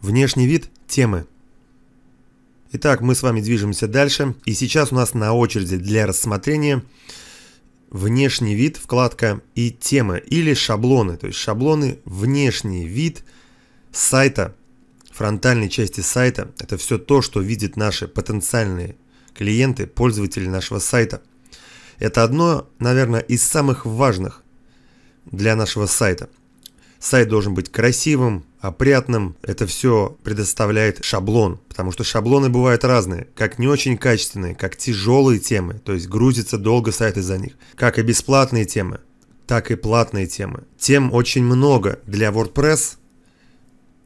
Внешний вид темы. Итак, мы с вами движемся дальше. И сейчас у нас на очереди для рассмотрения внешний вид, вкладка и темы или шаблоны. То есть шаблоны, внешний вид сайта, фронтальной части сайта. Это все то, что видят наши потенциальные клиенты, пользователи нашего сайта. Это одно, наверное, из самых важных для нашего сайта. Сайт должен быть красивым, опрятным. Это все предоставляет шаблон, потому что шаблоны бывают разные, как не очень качественные, как тяжелые темы, то есть грузится долго сайт из-за них, как и бесплатные темы, так и платные темы. Тем очень много для WordPress,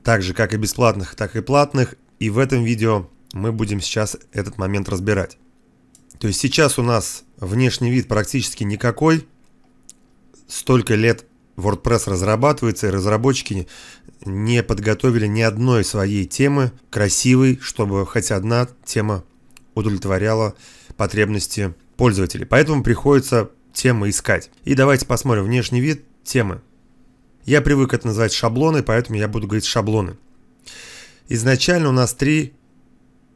так же как и бесплатных, так и платных, и в этом видео мы будем сейчас этот момент разбирать. То есть сейчас у нас внешний вид практически никакой, столько лет WordPress разрабатывается, и разработчики не подготовили ни одной своей темы красивой, чтобы хоть одна тема удовлетворяла потребности пользователей. Поэтому приходится темы искать. И давайте посмотрим внешний вид темы. Я привык это называть шаблоны, поэтому я буду говорить шаблоны. Изначально у нас три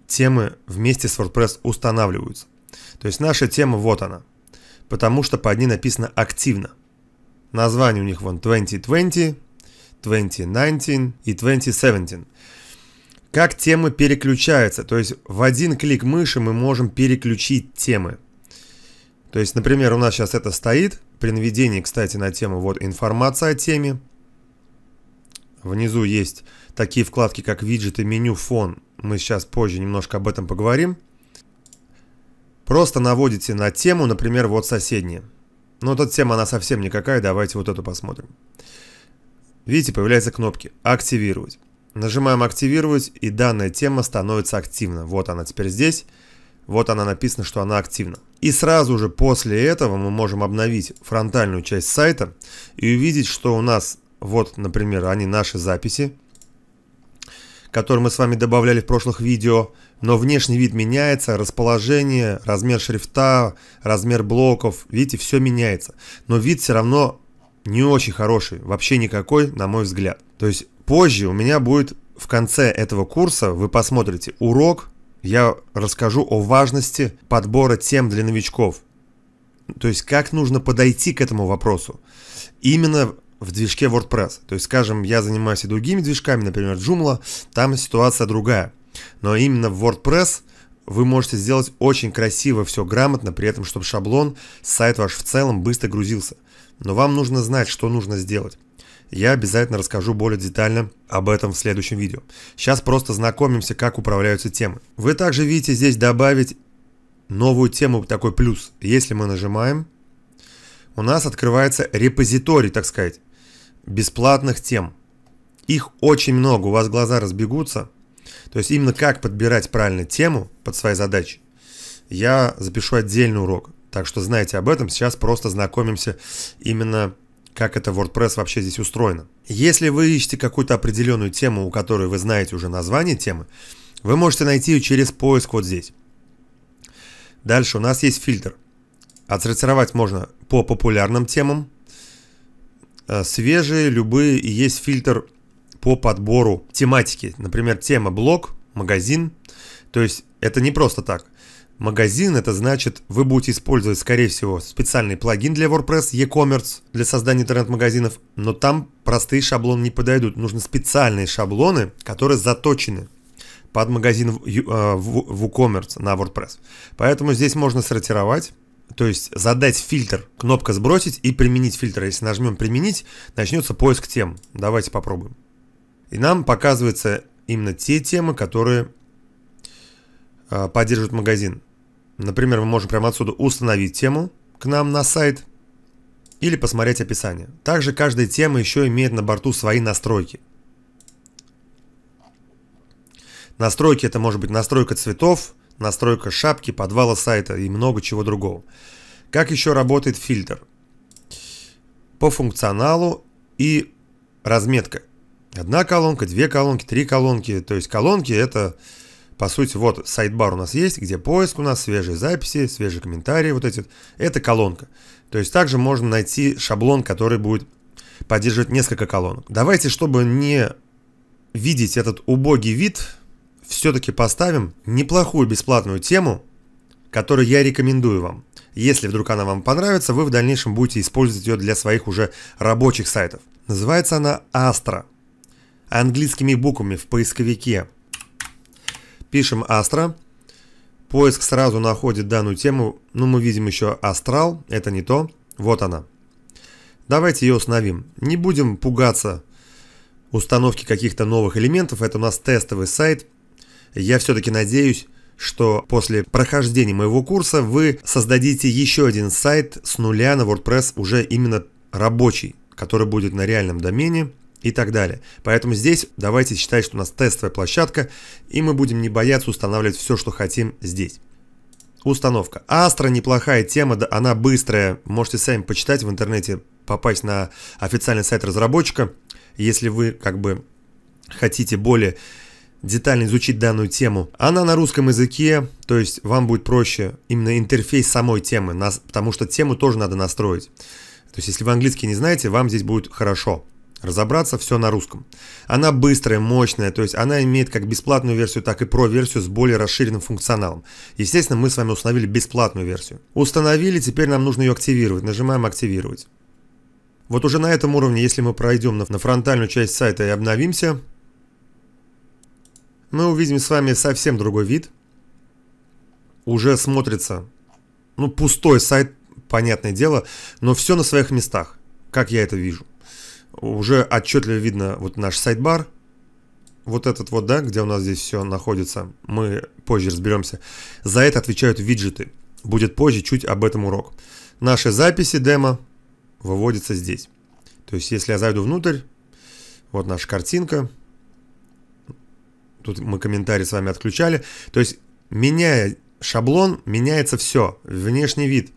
темы вместе с WordPress устанавливаются. То есть наша тема вот она, потому что под ней написано «активно». Название у них вон 2020, 2019 и 2017. Как темы переключаются, то есть в один клик мыши мы можем переключить темы. То есть, например, у нас сейчас это стоит, при наведении, кстати, на тему, вот информация о теме. Внизу есть такие вкладки, как виджеты, меню, фон. Мы сейчас позже немножко об этом поговорим. Просто наводите на тему, например, вот соседние. Но эта тема, она совсем никакая, давайте вот эту посмотрим. Видите, появляются кнопки «Активировать». Нажимаем «Активировать», и данная тема становится активна. Вот она теперь здесь. Вот она написана, что она активна. И сразу же после этого мы можем обновить фронтальную часть сайта и увидеть, что у нас, вот, например, они наши записи который мы с вами добавляли в прошлых видео, но внешний вид меняется, расположение, размер шрифта, размер блоков, видите, все меняется. Но вид все равно не очень хороший, вообще никакой, на мой взгляд. То есть позже у меня будет в конце этого курса, вы посмотрите урок, я расскажу о важности подбора тем для новичков. То есть как нужно подойти к этому вопросу. Именно в движке WordPress. То есть, скажем, я занимаюсь и другими движками, например, Joomla, там ситуация другая. Но именно в WordPress вы можете сделать очень красиво все грамотно, при этом, чтобы шаблон, сайт ваш в целом быстро грузился. Но вам нужно знать, что нужно сделать. Я обязательно расскажу более детально об этом в следующем видео. Сейчас просто знакомимся, как управляются темы. Вы также видите здесь добавить новую тему, такой плюс. Если мы нажимаем, у нас открывается репозиторий, так сказать бесплатных тем. Их очень много, у вас глаза разбегутся. То есть именно как подбирать правильно тему под свои задачи, я запишу отдельный урок. Так что знаете об этом, сейчас просто знакомимся именно как это WordPress вообще здесь устроено. Если вы ищете какую-то определенную тему, у которой вы знаете уже название темы, вы можете найти ее через поиск вот здесь. Дальше у нас есть фильтр. Отсортировать можно по популярным темам, Э, свежие, любые, и есть фильтр по подбору тематики. Например, тема блог, магазин. То есть это не просто так. Магазин это значит, вы будете использовать, скорее всего, специальный плагин для WordPress, e-commerce для создания интернет-магазинов, но там простые шаблоны не подойдут. Нужны специальные шаблоны, которые заточены под магазин в WooCommerce э, на WordPress. Поэтому здесь можно сортировать то есть задать фильтр, кнопка сбросить и применить фильтр. Если нажмем применить, начнется поиск тем. Давайте попробуем. И нам показываются именно те темы, которые э, поддерживают магазин. Например, мы можем прямо отсюда установить тему к нам на сайт или посмотреть описание. Также каждая тема еще имеет на борту свои настройки. Настройки это может быть настройка цветов, настройка шапки, подвала сайта и много чего другого. Как еще работает фильтр? По функционалу и разметка. Одна колонка, две колонки, три колонки. То есть колонки это, по сути, вот сайт-бар у нас есть, где поиск у нас, свежие записи, свежие комментарии, вот эти. Это колонка. То есть также можно найти шаблон, который будет поддерживать несколько колонок. Давайте, чтобы не видеть этот убогий вид, все-таки поставим неплохую бесплатную тему, которую я рекомендую вам. Если вдруг она вам понравится, вы в дальнейшем будете использовать ее для своих уже рабочих сайтов. Называется она Astra. Английскими буквами в поисковике. Пишем Astra. Поиск сразу находит данную тему. Ну, мы видим еще астрал. Это не то. Вот она. Давайте ее установим. Не будем пугаться установки каких-то новых элементов. Это у нас тестовый сайт. Я все-таки надеюсь, что после прохождения моего курса вы создадите еще один сайт с нуля на WordPress уже именно рабочий, который будет на реальном домене и так далее. Поэтому здесь давайте считать, что у нас тестовая площадка, и мы будем не бояться устанавливать все, что хотим здесь. Установка. Астра неплохая тема, да, она быстрая. Можете сами почитать в интернете, попасть на официальный сайт разработчика, если вы как бы хотите более детально изучить данную тему. Она на русском языке, то есть вам будет проще именно интерфейс самой темы, потому что тему тоже надо настроить. То есть если вы английский не знаете, вам здесь будет хорошо разобраться, все на русском. Она быстрая, мощная, то есть она имеет как бесплатную версию, так и про-версию с более расширенным функционалом. Естественно, мы с вами установили бесплатную версию. Установили, теперь нам нужно ее активировать. Нажимаем «Активировать». Вот уже на этом уровне, если мы пройдем на, на фронтальную часть сайта и обновимся, мы увидим с вами совсем другой вид. Уже смотрится, ну, пустой сайт, понятное дело, но все на своих местах, как я это вижу. Уже отчетливо видно вот наш сайт-бар, вот этот вот, да, где у нас здесь все находится, мы позже разберемся. За это отвечают виджеты. Будет позже чуть об этом урок. Наши записи демо выводятся здесь. То есть, если я зайду внутрь, вот наша картинка, Тут мы комментарии с вами отключали. То есть, меняя шаблон, меняется все. Внешний вид.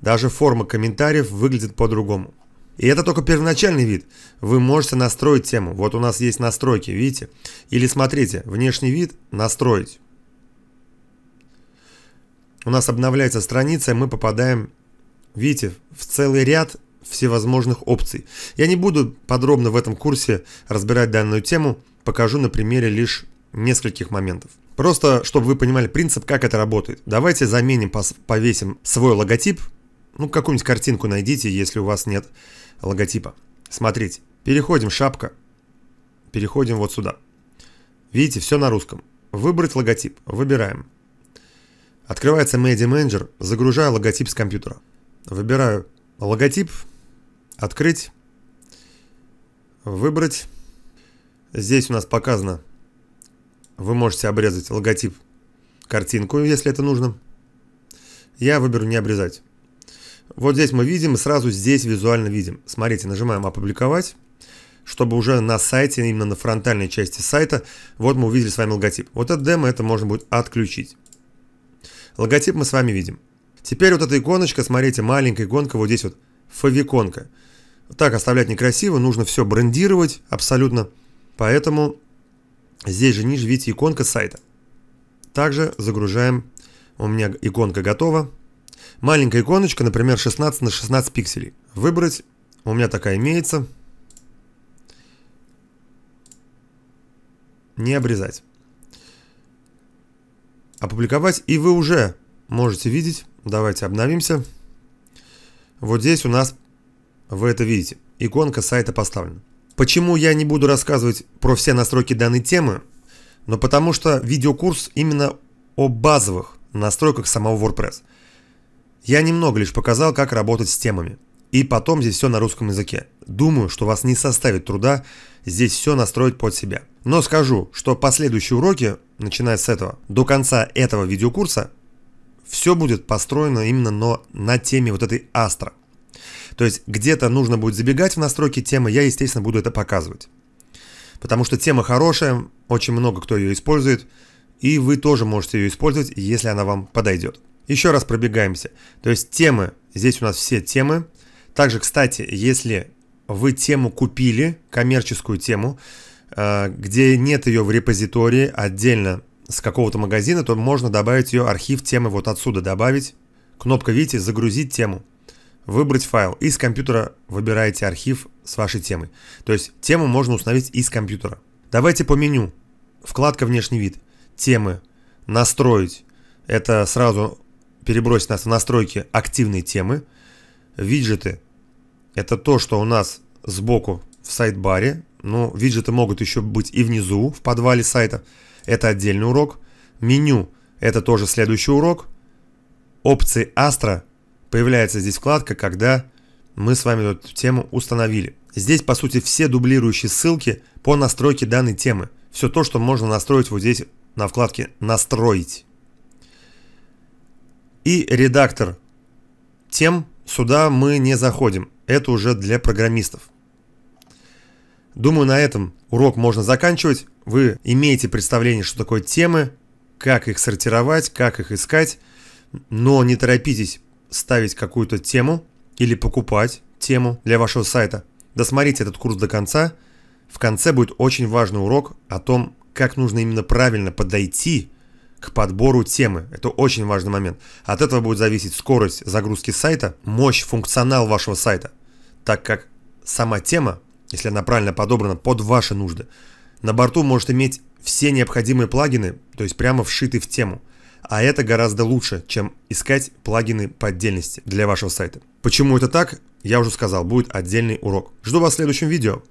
Даже форма комментариев выглядит по-другому. И это только первоначальный вид. Вы можете настроить тему. Вот у нас есть настройки, видите? Или смотрите, внешний вид настроить. У нас обновляется страница, и мы попадаем, видите, в целый ряд всевозможных опций. Я не буду подробно в этом курсе разбирать данную тему, покажу на примере лишь нескольких моментов. Просто, чтобы вы понимали принцип, как это работает. Давайте заменим, повесим свой логотип. Ну, какую-нибудь картинку найдите, если у вас нет логотипа. Смотрите. Переходим, шапка. Переходим вот сюда. Видите, все на русском. Выбрать логотип. Выбираем. Открывается Media Manager. Загружаю логотип с компьютера. Выбираю логотип. Открыть. Выбрать. Здесь у нас показано вы можете обрезать логотип, картинку, если это нужно. Я выберу не обрезать. Вот здесь мы видим, и сразу здесь визуально видим. Смотрите, нажимаем «Опубликовать», чтобы уже на сайте, именно на фронтальной части сайта, вот мы увидели с вами логотип. Вот от демо это можно будет отключить. Логотип мы с вами видим. Теперь вот эта иконочка, смотрите, маленькая иконка, вот здесь вот фавиконка. Так оставлять некрасиво, нужно все брендировать абсолютно. Поэтому Здесь же ниже видите иконка сайта. Также загружаем. У меня иконка готова. Маленькая иконочка, например, 16 на 16 пикселей. Выбрать. У меня такая имеется. Не обрезать. Опубликовать. И вы уже можете видеть. Давайте обновимся. Вот здесь у нас, вы это видите, иконка сайта поставлена. Почему я не буду рассказывать про все настройки данной темы? Но ну, потому что видеокурс именно о базовых настройках самого WordPress. Я немного лишь показал, как работать с темами. И потом здесь все на русском языке. Думаю, что вас не составит труда здесь все настроить под себя. Но скажу, что последующие уроки, начиная с этого, до конца этого видеокурса, все будет построено именно но на теме вот этой астра. То есть где-то нужно будет забегать в настройки темы, я, естественно, буду это показывать. Потому что тема хорошая, очень много кто ее использует, и вы тоже можете ее использовать, если она вам подойдет. Еще раз пробегаемся. То есть темы, здесь у нас все темы. Также, кстати, если вы тему купили, коммерческую тему, э, где нет ее в репозитории отдельно с какого-то магазина, то можно добавить ее архив темы вот отсюда добавить. Кнопка, видите, загрузить тему выбрать файл. Из компьютера выбираете архив с вашей темой. То есть тему можно установить из компьютера. Давайте по меню. Вкладка «Внешний вид». Темы. Настроить. Это сразу перебросит нас в настройки активной темы. Виджеты. Это то, что у нас сбоку в сайт-баре. Но виджеты могут еще быть и внизу, в подвале сайта. Это отдельный урок. Меню. Это тоже следующий урок. Опции Astra появляется здесь вкладка, когда мы с вами эту тему установили. Здесь, по сути, все дублирующие ссылки по настройке данной темы. Все то, что можно настроить вот здесь на вкладке «Настроить». И редактор тем сюда мы не заходим. Это уже для программистов. Думаю, на этом урок можно заканчивать. Вы имеете представление, что такое темы, как их сортировать, как их искать. Но не торопитесь ставить какую-то тему или покупать тему для вашего сайта. Досмотрите этот курс до конца. В конце будет очень важный урок о том, как нужно именно правильно подойти к подбору темы. Это очень важный момент. От этого будет зависеть скорость загрузки сайта, мощь, функционал вашего сайта, так как сама тема, если она правильно подобрана под ваши нужды, на борту может иметь все необходимые плагины, то есть прямо вшиты в тему – а это гораздо лучше, чем искать плагины по отдельности для вашего сайта. Почему это так, я уже сказал, будет отдельный урок. Жду вас в следующем видео.